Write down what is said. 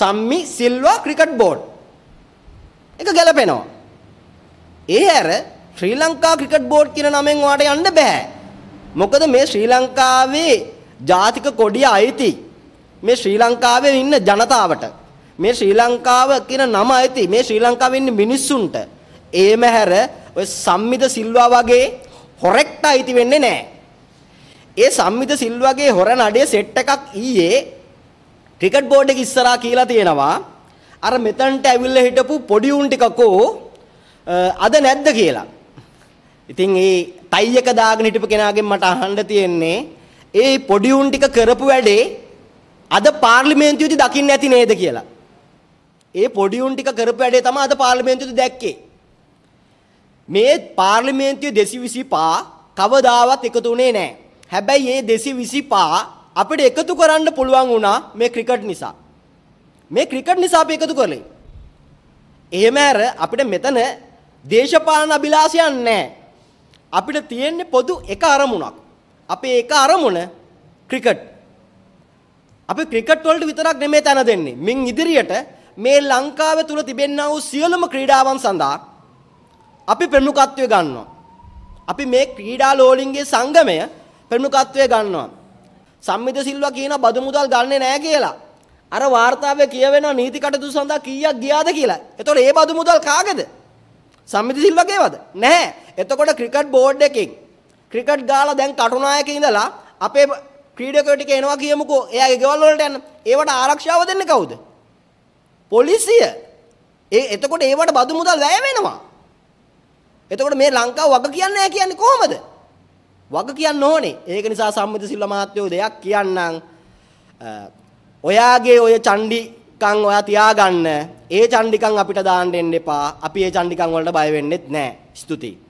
සම්මි Silva cricket board එක ගැලපෙනවා. ඒ ඇර ශ්‍රී ලංකා ක්‍රිකට් බෝඩ් කියන නමෙන් ඔයාට යන්න බෑ. මොකද මේ ශ්‍රී ලංකාවේ ජාතික කොඩිය අයිති මේ ශ්‍රී ලංකාවේ ඉන්න ජනතාවට. මේ ශ්‍රී ලංකාව කියන නම ඇති මේ ශ්‍රී ලංකාවේ ඉන්න මිනිස්සුන්ට ඒම හැර ඔය සම්මිත සිල්වා වගේ හොරෙක්ට අයිති වෙන්නේ නැහැ. ඒ සම්මිත සිල්වාගේ හොර නඩේ සෙට් එකක් ඊයේ ක්‍රිකට් බෝඩ් එක ඉස්සරහා කියලා තියෙනවා අර මෙතනට ඇවිල්ලා හිටපු පොඩි උන් ටිකකෝ අද නැද්ද කියලා. ඉතින් ඒ ටයි එක දාගෙන හිටපු කෙනාගෙන් මට අහන්න තියෙන්නේ ඒ පොඩි උන් ටික කරපු වැඩේ අද පාර්ලිමේන්තුවේදී දකින්න ඇති නේද කියලා. ඒ පොඩි උන් ටික කරපු වැඩේ තමයි අද පාර්ලිමේන්තුවේදී දැක්කේ. මේ පාර්ලිමේන්තුවේ 225 කවදාවත් එකතු වුණේ නැහැ. හැබැයි මේ 225 අපිට එකතු කරන්න පුළුවන් වුණා මේ ක්‍රිකට් නිසා. මේ ක්‍රිකට් නිසා අපි එකතු කරලේ. එහෙම ඇර අපිට මෙතන දේශපාලන අභිලාෂයන් නැහැ. අපිට තියෙන්නේ පොදු එක අරමුණක්. අපේ එක අරමුණ ක්‍රිකට්. අපි ක්‍රිකට් වලට විතරක් නෙමෙයි තැන දෙන්නේ. මින් ඉදිරියට මේ ලංකාව තුළ තිබෙන්නා වූ සියලුම ක්‍රීඩාවන් සඳහා අපි ප්‍රමුඛත්වය ගන්නවා. අපි මේ ක්‍රීඩා ලෝලින්ගේ සංගමය ප්‍රමුඛත්වය ගන්නවා. සම්මිත සිල්වා කියන බදු මුදල් ගන්නෙ නෑ කියලා. අර වාර්තාවේ කියවෙනවා නීති කටයුතු සඳහා කීයක් ගියාද කියලා. එතකොට ඒ බදු මුදල් කාගේද? සම්මිත සිල්වාගේවද? නැහැ. එතකොට ක්‍රිකට් බෝඩ් එකකින් ක්‍රිකට් ගාලා දැන් කටුනායක ඉඳලා අපේ ක්‍රීඩකයෝ ටික එනවා කියමුකෝ. එයාගේ ගෙවල් වලට යන්න. ඒවට ආරක්ෂාව දෙන්නේ කවුද? පොලිසිය. ඒ එතකොට ඒවට බදු මුදල් වැය වෙනවා. එතකොට මේ ලංකාව වග කියන්නේ නැහැ කියන්නේ කොහොමද? වග කියන්න ඕනේ. ඒක නිසා සම්මිත සිල්වා මහත්තයෝ දෙයක් කියන්නම්. ඔයාගේ ඔය චණ්ඩිකම් ඔයා තියාගන්න. ඒ චණ්ඩිකම් අපිට දාන්න එන්න එපා. අපි ඒ චණ්ඩිකම් වලට බය වෙන්නෙත් නැහැ. ස්තුතියි.